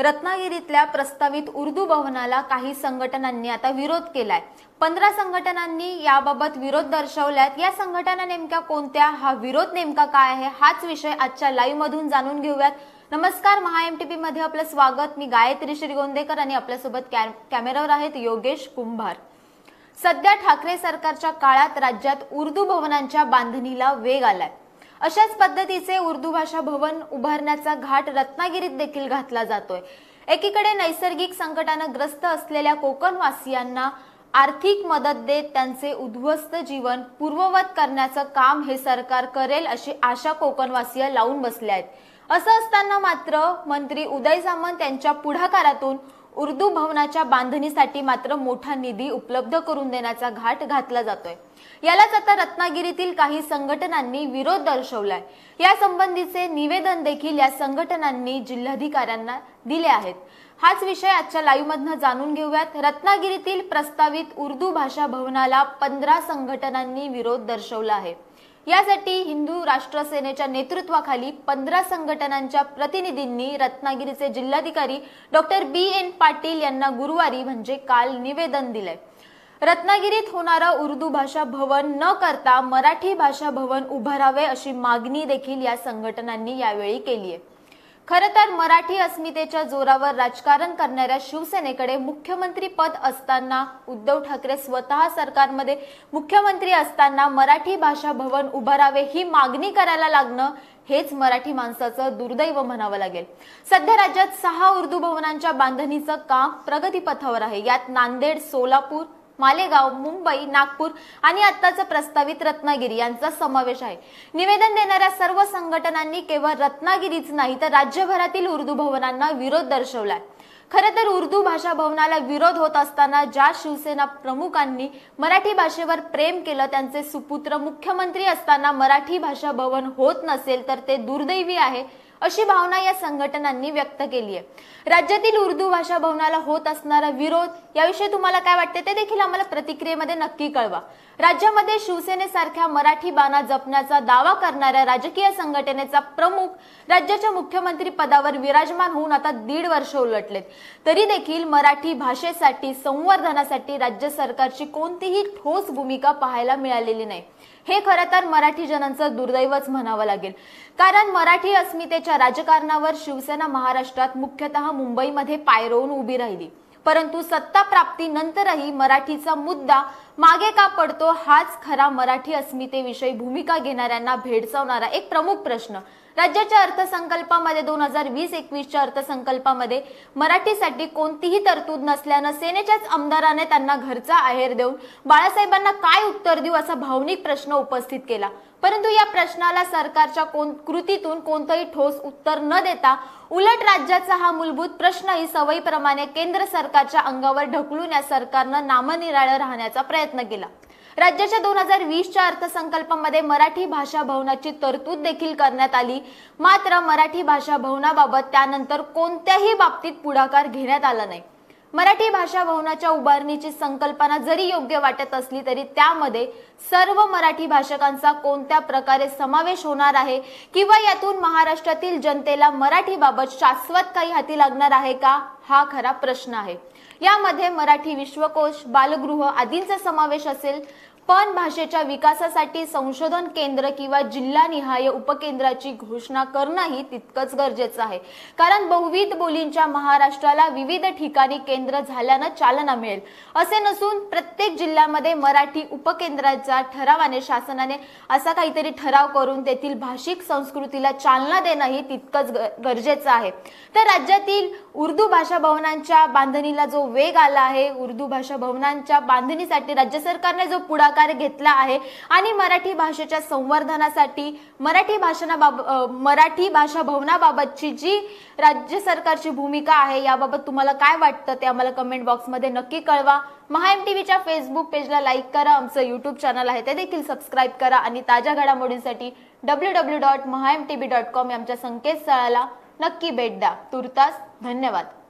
रत्नागिरीतल्या प्रस्तावित उर्दू भवनाला काही संघटनांनी आता विरोध केलाय पंधरा संघटनांनी याबाबत विरोध दर्शवलाय या संघटना नेमक्या कोणत्या हा विरोध नेमका काय आहे हाच विषय आजच्या लाईव्ह मधून जाणून घेऊयात नमस्कार महा एम टी मध्ये आपलं स्वागत मी गायत्री श्रीगोंदेकर आणि आपल्यासोबत कॅमेरावर आहेत योगेश कुंभार सध्या ठाकरे सरकारच्या काळात राज्यात उर्दू भवनांच्या बांधणीला वेग आलाय अशाच पद्धतीचे उर्दू भाषा भवन उभारण्याचा घाट रत्नागिरीत देखील घातला जातोय एकीकडे नैसर्गिक संकटानं ग्रस्त असलेल्या कोकणवासियांना आर्थिक मदत देत त्यांचे उद्ध्वस्त जीवन पूर्ववत करण्याचं काम हे सरकार करेल अशी आशा कोकणवासीय लावून बसले आहेत असं असताना मात्र मंत्री उदय सामंत यांच्या पुढाकारातून उर्दू भवनाच्या बांधणीसाठी मात्र मोठा निधी उपलब्ध करून देण्याचा घाट घातला जातोय यालाच आता रत्नागिरीतील काही संघटनांनी विरोध दर्शवलाय या संबंधीचे निवेदन देखील या संघटनांनी जिल्हाधिकाऱ्यांना दिले आहेत हाच विषय आजच्या लाईव्ह मधनं जाणून घेऊयात रत्नागिरीतील प्रस्तावित उर्दू भाषा भवनाला पंधरा संघटनांनी विरोध दर्शवला आहे यासाठी हिंदू राष्ट्र सेनेच्या नेतृत्वाखाली पंधरा संघटनांच्या प्रतिनिधींनी रत्नागिरीचे जिल्हाधिकारी डॉक्टर बी एन पाटील यांना गुरुवारी म्हणजे काल निवेदन दिले रत्नागिरीत होणारा उर्दू भाषा भवन न करता मराठी भाषा भवन उभारावे अशी मागणी देखील या संघटनांनी यावेळी केली आहे खर तर मराठी अस्मितेच्या जोरावर राजकारण करणाऱ्या शिवसेनेकडे मुख्यमंत्री पद असताना उद्धव ठाकरे स्वतः सरकारमध्ये मुख्यमंत्री असताना मराठी भाषा भवन उभारावे ही मागणी करायला लागणं हेच मराठी माणसाचं दुर्दैव म्हणावं लागेल सध्या राज्यात सहा उर्दू भवनांच्या बांधणीचं काम प्रगतीपथावर आहे यात नांदेड सोलापूर मालेगाव मुंबई नागपूर आणि आत्ताचं प्रस्तावित रत्नागिरी यांचा समावेश आहे निवेदन देणाऱ्या सर्व संघटनांनी केवळ रत्नागिरीच नाही तर राज्यभरातील उर्दू भवनांना विरोध दर्शवलाय खर तर उर्दू भाषा भवनाला विरोध होत असताना ज्या शिवसेना प्रमुखांनी मराठी भाषेवर प्रेम केलं त्यांचे सुपुत्र मुख्यमंत्री असताना मराठी भाषा भवन होत नसेल तर ते दुर्दैवी आहे अशी भावना या संघटनांनी व्यक्त केली आहे राज्यातील उर्दू भाषा भवनाला होत असणारा विरोध याविषयी तुम्हाला काय वाटते ते देखील आम्हाला प्रतिक्रियेमध्ये नक्की कळवा राज्यामध्ये शिवसेनेसारख्या मराठी बाणा जपण्याचा दावा करणाऱ्या राजकीय संघटनेचा प्रमुख राज्याच्या मुख्यमंत्री पदावर विराजमान होऊन आता दीड वर्ष उलटलेत तरी देखील मराठी भाषेसाठी संवर्धनासाठी राज्य सरकारची कोणतीही ठोस भूमिका पाहायला मिळालेली नाही हे खरं तर मराठी जनांचं दुर्दैवच म्हणावं लागेल कारण मराठी अस्मितेच्या पक्षाच्या राजकारणावर शिवसेना महाराष्ट्रात मुख्यतः मुंबईमध्ये पायरवून उभी राहिली परंतु सत्ता प्राप्ती नंतरही मराठीचा मुद्दा मागे का पडतो हाच खरा मराठी अस्मितेविषयी भूमिका घेणाऱ्यांना भेडसावणारा एक प्रमुख प्रश्न राज्याच्या अर्थसंकल्पामध्ये दोन हजार वीस एकवीसच्या अर्थसंकल्पामध्ये मराठीसाठी कोणतीही तरतूद नसल्यानं सेनेच्याच आमदाराने त्यांना घरचा आहेर देऊन बाळासाहेबांना काय उत्तर देऊ असा भावनिक प्रश्न उपस्थित केला परंतु या प्रश्नाला सरकारच्या कोण कृतीतून कोणतंही ठोस उत्तर न देता उलट राज्याचा हा मूलभूत प्रश्नही सवयीप्रमाणे केंद्र सरकारच्या अंगावर ढकलून या सरकारनं नामनिराळ राहण्याचा प्रयत्न केला राज्याच्या दोन हजार वीसच्या अर्थसंकल्पामध्ये मराठी भाषा भवनाची तरतूद देखील करण्यात आली मात्र मराठी भाषा भवनाबाबत त्यानंतर कोणत्याही बाबतीत पुढाकार घेण्यात आला नाही मराठी भाषा भवनाच्या उभारणीची संकल्पना जरी योग्य वाटत असली तरी त्यामध्ये सर्व मराठी भाषकांचा कोणत्या प्रकारे समावेश होणार आहे किंवा यातून महाराष्ट्रातील जनतेला मराठीबाबत शाश्वत काही हाती लागणार आहे का हा खरा प्रश्न आहे यामध्ये मराठी विश्वकोश बालगृह आदींचा समावेश असेल पण भाषेच्या विकासासाठी संशोधन केंद्र किंवा जिल्हानिहाय उपकेंद्राची घोषणा करणंही तितकंच गरजेचं आहे कारण बहुविध बोलींच्या महाराष्ट्राला विविध ठिकाणी केंद्र झाल्यानं चालना मिळेल असे नसून प्रत्येक जिल्ह्यामध्ये मराठी उपकेंद्राच्या ठरावाने शासनाने असा काहीतरी ठराव करून तेथील भाषिक संस्कृतीला चालना देणंही तितकंच गरजेचं आहे तर राज्यातील उर्दू भाषा भवनांच्या बांधणीला जो वेग आला आहे उर्दू भाषा भवनांच्या बांधणीसाठी राज्य सरकारने जो पुढाकार घेतला आहे आणि मराठी भाषेच्या संवर्धनासाठी मराठी भाषा मराठी भाषा भवनाबाबतची जी राज्य सरकारची भूमिका आहे याबाबत तुम्हाला काय वाटतं ते आम्हाला कमेंट बॉक्समध्ये नक्की कळवा महाएम व्हीच्या फेसबुक पेजला लाईक करा आमचं यूट्यूब चॅनल आहे ते देखील सबस्क्राईब करा आणि ताज्या घडामोडींसाठी डब्ल्यू डब्ल्यू डॉट महाएम टी व्ही डॉट कॉम आमच्या संकेतस्थळाला नक्की भेट द्या तुर्तास धन्यवाद